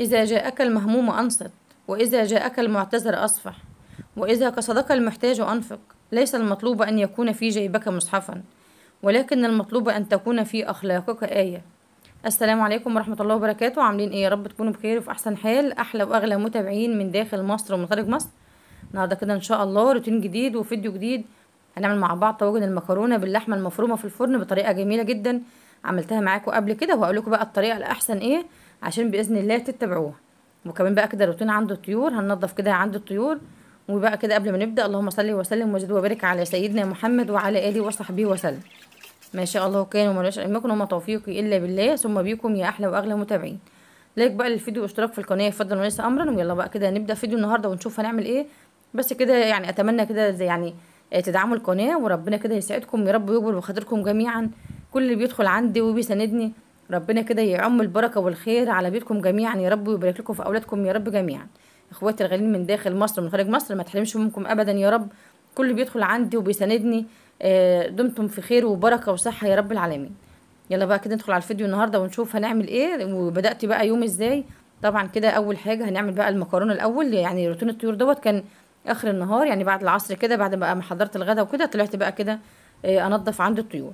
إذا جاءك المهموم أنصت وإذا جاءك المعتذر أصفح وإذا قصدك المحتاج أنفق ليس المطلوب أن يكون في جيبك مصحفا ولكن المطلوب أن تكون في أخلاقك آية السلام عليكم ورحمة الله وبركاته عاملين إيه يا رب تكونوا بخير وفي أحسن حال أحلى وأغلى متابعين من داخل مصر ومن خارج مصر النهارده كده إن شاء الله روتين جديد وفيديو جديد هنعمل مع بعض طواجن المكرونة باللحمة المفرومة في الفرن بطريقة جميلة جدا عملتها معاكم قبل كده وهقول لكم بقى الطريقة الأحسن إيه عشان باذن الله تتبعوها وكمان بقى كده الروتين عند الطيور هننظف كده عند الطيور وبقى كده قبل ما نبدا اللهم صل وسلم وزد وبارك على سيدنا محمد وعلى اله وصحبه وسلم ما شاء الله كان وما شاء علمكم وما توفيقي الا بالله ثم بيكم يا احلى واغلى متابعين لايك بقى للفيديو واشتراك في القناه فضلا وليس امرا ويلا بقى كده نبدا فيديو النهارده ونشوف هنعمل ايه بس كده يعني اتمنى كده زي يعني آه، تدعموا القناه وربنا كده يسعدكم يا رب ويجبر بخاطركم جميعا كل اللي بيدخل عندي وبيساندني ربنا كده يعم البركه والخير على بيتكم جميعا يا رب ويبارك لكم في اولادكم يا رب جميعا اخواتي الغاليين من داخل مصر ومن خارج مصر ما تحرمش منكم ابدا يا رب كل بيدخل عندي وبيساندني آه، دمتم في خير وبركه وصحه يا رب العالمين يلا بقى كده ندخل على الفيديو النهارده ونشوف هنعمل ايه وبدات بقى يوم ازاي طبعا كده اول حاجه هنعمل بقى المكرونه الاول يعني روتين الطيور دوت كان اخر النهار يعني بعد العصر كده بعد ما حضرت الغدا وكده طلعت بقى كده آه، انضف عند الطيور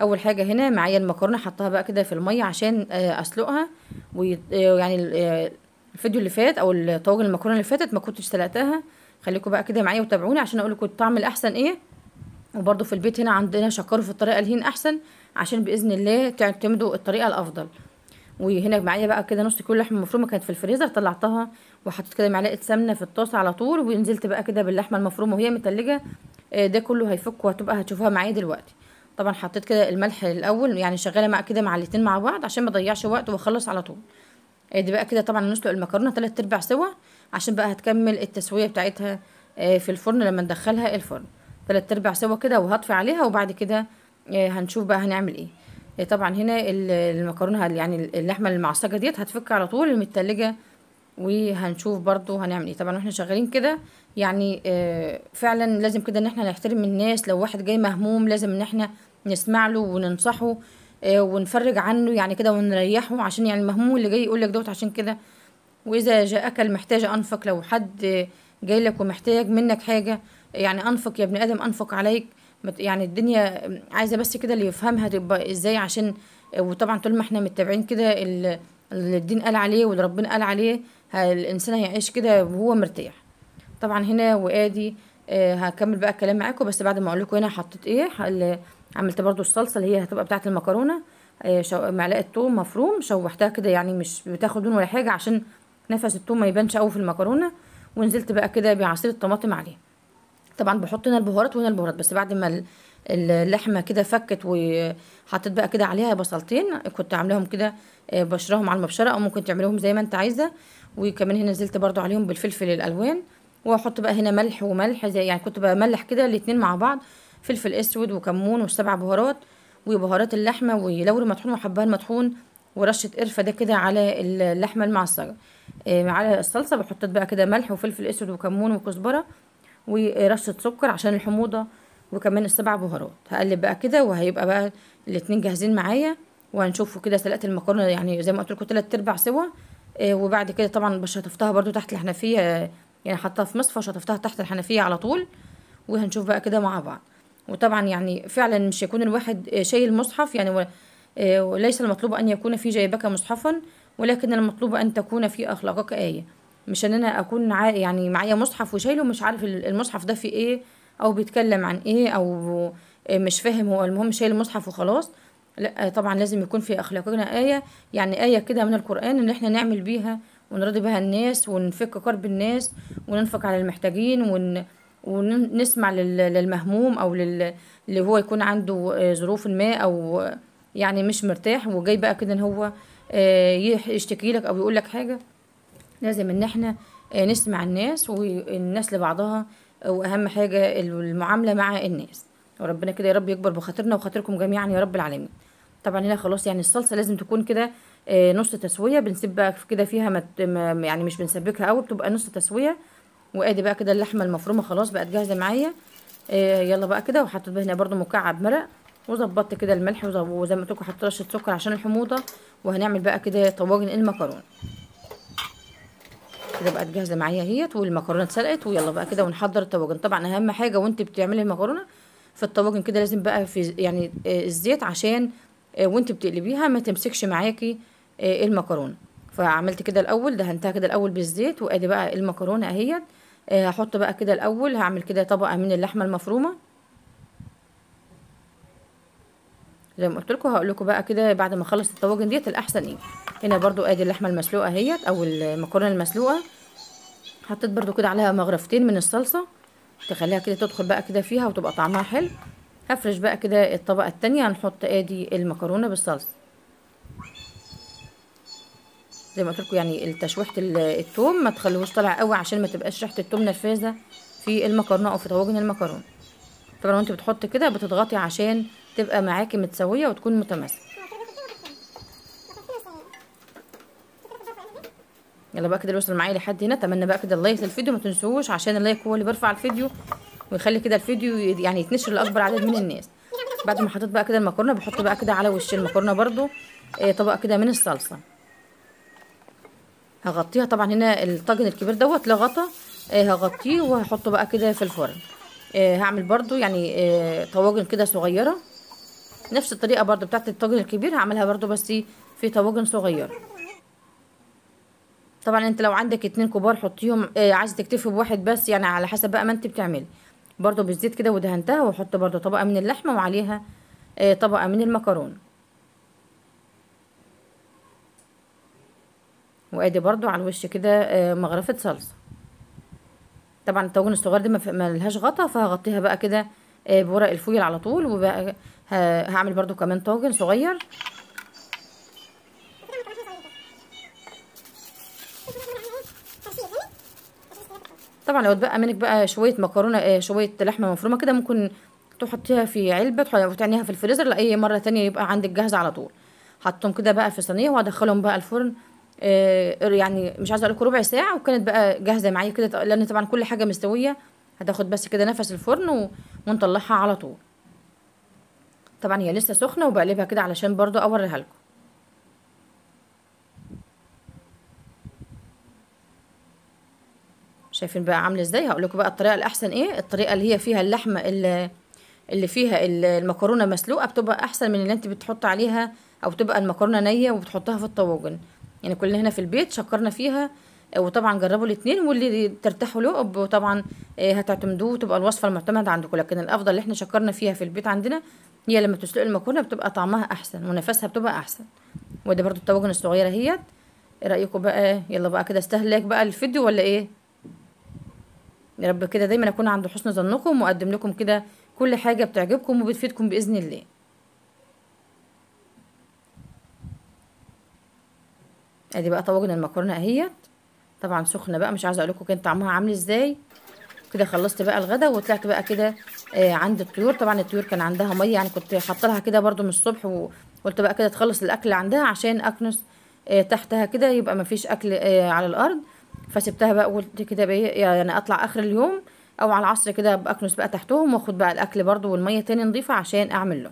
اول حاجه هنا معايا المكرونه حطها بقى كده في الميه عشان آه، اسلقها ويعني آه، آه، الفيديو اللي فات او طواجن المكرونه اللي فاتت ما كنتش سلقتها خليكم بقى كده معايا وتابعوني عشان اقول لكم الطعم الاحسن ايه وبرده في البيت هنا عندنا شكر في الطريقه اللي احسن عشان باذن الله تعتمدوا الطريقه الافضل وهنا معايا بقى كده نص كيلو لحمه مفرومه كانت في الفريزر طلعتها وحطيت كده معلقه سمنه في الطاسه على طول ونزلت بقى كده باللحمه المفرومه وهي متلجه ده كله هيفك وهتبقى هتشوفوها معايا دلوقتي طبعا حطيت كده الملح الاول يعني شغاله مع كده معلتين الاتنين مع بعض عشان ما اضيعش وقت واخلص على طول ادي بقى كده طبعا نسلق المكرونه تلات ارباع سوا عشان بقى هتكمل التسويه بتاعتها آه، في الفرن لما ندخلها الفرن تلات ارباع سوا كده وهطفي عليها وبعد كده آه، هنشوف بقى هنعمل ايه آه، طبعا هنا المكرونه يعني اللحمه المعصجه ديت هتفك على طول المتلجه وهنشوف برضو هنعمل ايه طبعا واحنا شغالين كده يعني آه، فعلا لازم كده ان احنا نحترم الناس لو واحد جاي مهموم لازم ان احنا نسمع له وننصحه آه، ونفرج عنه يعني كده ونريحه عشان يعني المهموم اللي جاي يقول لك دوت عشان كده واذا جاءك المحتاج انفق لو حد جاي لك ومحتاج منك حاجه يعني انفق يا ابن ادم انفق عليك يعني الدنيا عايزه بس كده اللي يفهمها تبقى ازاي عشان آه، وطبعا طول ما احنا متابعين كده اللي الدين قال عليه واللي ربنا قال عليه الانسان هيعيش كده وهو مرتاح طبعا هنا وادي آه هكمل بقى الكلام معاكم بس بعد ما اقول لكم هنا حطيت ايه عملت برضو الصلصه اللي هي هتبقى بتاعه المكرونه آه معلقه ثوم مفروم شوحتها كده يعني مش بتاخد دون ولا حاجه عشان نفس الثوم ما يبانش قوي في المكرونه ونزلت بقى كده بعصير الطماطم عليه طبعا بحط هنا البهارات وهنا البهارات بس بعد ما اللحمه كده فكت وحطيت بقى كده عليها بصلتين كنت عاملاهم كده آه، بشرهم على المبشره او ممكن تعملهم زي ما انت عايزه وكمان هنا نزلت برضو عليهم بالفلفل الالوان واحط بقى هنا ملح وملح زي يعني كنت بملح كده الاتنين مع بعض فلفل اسود وكمون والسبع بهارات وبهارات اللحمه ولوري مطحون وحبهان مطحون ورشه قرفه ده كده على اللحمه المعصره آه على الصلصه بحط بقى كده ملح وفلفل اسود وكمون وكزبره ورشه سكر عشان الحموضه وكمان السبع بهارات هقلب بقى كده وهيبقى بقى الاتنين جاهزين معايا وهنشوفه كده سلقه المكرونه يعني زي ما قلت لكم تلات ارباع سوا آه وبعد كده طبعا بشطفتها برده تحت الحنفيه يعني حطها في مصفى وشطفتها تحت الحنفيه على طول وهنشوف بقى كده مع بعض وطبعا يعني فعلا مش يكون الواحد شايل مصحف يعني آه، وليس المطلوب ان يكون في جيبك مصحفا ولكن المطلوب ان تكون في اخلاقك ايه مش ان انا اكون يعني معايا مصحف وشايله مش عارف المصحف ده في ايه او بيتكلم عن ايه او آه، مش فاهم هو المهم شايل المصحف وخلاص لا طبعا لازم يكون في اخلاقنا ايه يعني ايه كده من القران ان احنا نعمل بيها ونرضي بها الناس ونفك كرب الناس وننفق على المحتاجين ون... ونسمع لل... للمهموم او لل... اللي هو يكون عنده آه، ظروف ما او آه، يعني مش مرتاح وجاي بقى كده ان هو آه، يشتكي لك او يقول لك حاجه لازم ان احنا نسمع الناس والناس لبعضها واهم حاجه المعامله مع الناس وربنا كده يا رب يكبر بخاطرنا وخاطركم جميعا يا رب العالمين طبعا هنا خلاص يعني الصلصه لازم تكون كده آه، نص تسويه بنسيب بقى كده فيها مت... يعني مش بنسبكها قوي بتبقى نص تسويه وادي بقى كده اللحمه المفرومه خلاص بقت جاهزه معايا آه، يلا بقى كده وحطيت هنا برده مكعب مرق وظبطت كده الملح وزي ما قلت لكم حطيت رشه سكر عشان الحموضه وهنعمل بقى كده طواجن المكرونه كده بقت جاهزه معايا اهيت والمكرونه اتسلقت ويلا بقى كده ونحضر الطواجن طبعا اهم حاجه وانت بتعملي المكرونه في الطواجن كده لازم بقى في يعني آه، الزيت عشان وانت بتقلبيها ما تمسكش معاكي آه، المكرونه فعملت كده الاول دهنتها كده الاول بالزيت وادي بقى المكرونه اهيت آه، هحط بقى كده الاول هعمل كده طبقه من اللحمه المفرومه زي ما قلت لكم هقول لكم بقى كده بعد ما اخلص الطواجن ديت الاحسن ايه هنا برضو ادي اللحمه المسلوقه اهيت او المكرونه المسلوقه حطيت برضو كده عليها مغرفتين من الصلصه تخليها كده تدخل بقى كده فيها وتبقى طعمها حلو هفرش بقى كده الطبقه التانية هنحط ادي المكرونه بالصلصه زي ما قلت لكم يعني تشويحه الثوم ما تخليهوش طالع قوي عشان ما تبقاش ريحه الثوم نفاذه في المكرونه او في طواجن المكرونه طبعا وانت بتحط كده بتضغطي عشان تبقى معاكي متساويه وتكون متماسكه يلا بقى كده وصل معايا لحد هنا اتمنى بقى كده اللايك للفيديو ما تنسوش عشان اللايك هو اللي بيرفع الفيديو ويخلي كده الفيديو يعني يتنشر لاكبر عدد من الناس بعد ما حطيت بقى كده المكرونه بحط بقى كده على وش المكرونه برده آه، طبق كده من الصلصه هغطيها طبعا هنا الطاجن الكبير دوت لغطا آه، هغطيه وهحطه بقى كده في الفرن آه، هعمل برضو يعني آه، طواجن كده صغيره نفس الطريقه برضو بتاعت الطاجن الكبير هعملها برضو بس في طواجن صغيره طبعا انت لو عندك اتنين كبار حطيهم عايز تكتفي بواحد بس يعني على حسب بقى ما انت بتعملي برضو بالزيت كده ودهنتها وحط برضو طبقه من اللحمه وعليها طبقه من المكرونه وادي برضو على الوش كده آه، مغرفه صلصه طبعا الطاجن الصغير ده ملهاش غطا فهغطيها بقى كده آه، بورق الفويل على طول وبقى هعمل برضو كمان طاجن صغير طبعا لو اتبقى منك بقى شويه مكرونه آه، شويه لحمه مفرومه كده ممكن تحطيها في علبه وتعنيها في الفريزر لاي مره تانية يبقى عندك جاهزه على طول حطهم كده بقى في صينيه وهدخلهم بقى الفرن آه، يعني مش عايزه اقول ربع ساعه وكانت بقى جاهزه معايا كده لان طبعا كل حاجه مستويه هتاخد بس كده نفس الفرن ونطلعها على طول طبعا هي لسه سخنه وبقلبها كده علشان برضو اوريها لكم شايفين بقى عامله ازاي هقول لكم بقى الطريقه الاحسن ايه الطريقه اللي هي فيها اللحمه اللي, اللي فيها المكرونه مسلوقه بتبقى احسن من اللي انت بتحط عليها او بتبقى المكرونه نيه وبتحطها في الطواجن يعني كلنا هنا في البيت شكرنا فيها وطبعا جربوا الاثنين واللي ترتاحوا له وطبعا آه، هتعتمدوه وتبقى الوصفه المعتمده عندكم لكن الافضل اللي احنا شكرنا فيها في البيت عندنا هي لما تسلق المكرونه بتبقى طعمها احسن ونفسها بتبقى احسن وده برده الطواجن الصغيره اهيت ايه رايكم بقى يلا بقى كده استهلاك بقى الفيديو ولا ايه يا رب كده دايما اكون عند حسن ظنكم واقدم لكم كده كل حاجه بتعجبكم وبتفيدكم باذن الله ادي بقى طواجن المكرونه اهيت طبعا سخنه بقى مش عايزه اقول لكم كان طعمها عامل ازاي كده خلصت بقى الغدا وطلعت بقى كده آه عند الطيور طبعا الطيور كان عندها ميه يعني كنت حاطه لها كده برده من الصبح وقلت بقى كده تخلص الاكل عندها عشان اكنس آه تحتها كده يبقى مفيش اكل آه على الارض فسبتها بقى قلت كده بقى إيه، يعني اطلع اخر اليوم او على العصر كده اكنس بقى تحتهم واخد بقى الاكل برده والميه تاني نضيفه عشان اعمل له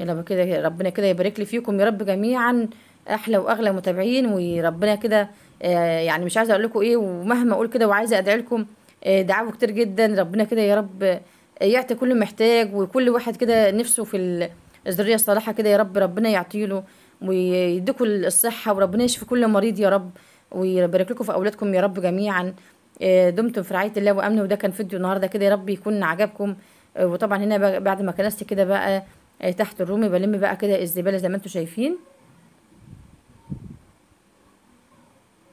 يلا كده ربنا كده يبارك لي فيكم يا رب جميعا احلى واغلى متابعين وربنا كده آه، يعني مش عايزه اقول لكم ايه ومهما اقول كده وعايزه ادعي لكم آه، دعاوى كتير جدا ربنا كده يا رب آه، يعطي كل محتاج وكل واحد كده نفسه في الذريه الصالحه كده يا رب ربنا يعطيله ويديكم الصحه وربنا يشفي كل مريض يا رب ويبارك لكم في اولادكم يا رب جميعا دمتم في رعايه الله وامنه وده كان فيديو النهارده كده يا رب يكون عجبكم وطبعا هنا بعد ما كنست كده بقى تحت الرومي بلم بقى كده الزباله زي ما انتم شايفين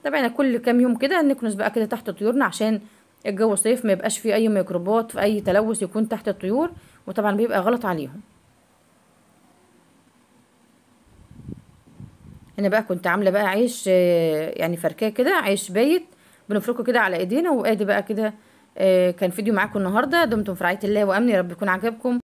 تابعنا كل كام يوم كده نكنس بقى كده تحت طيورنا عشان الجو صيف ما يبقاش فيه اي ميكروبات في اي تلوث يكون تحت الطيور وطبعا بيبقى غلط عليهم هنا بقى كنت عامله بقى عيش يعني فركاه كده عيش بايت بنفركه كده على ايدينا وادي بقى كده آه، كان فيديو معاكم النهارده دمتم في رعايه الله وامن يا رب يكون عجبكم